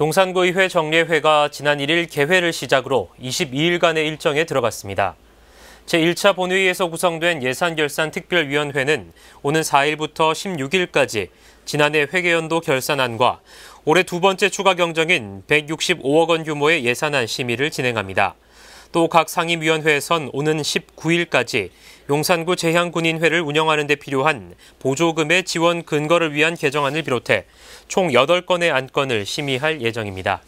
용산구의회 정례회가 지난 1일 개회를 시작으로 22일간의 일정에 들어갔습니다. 제1차 본회의에서 구성된 예산결산특별위원회는 오는 4일부터 16일까지 지난해 회계연도 결산안과 올해 두 번째 추가 경정인 165억 원 규모의 예산안 심의를 진행합니다. 또각 상임위원회에선 오는 19일까지 용산구 재향군인회를 운영하는 데 필요한 보조금의 지원 근거를 위한 개정안을 비롯해 총 8건의 안건을 심의할 예정입니다.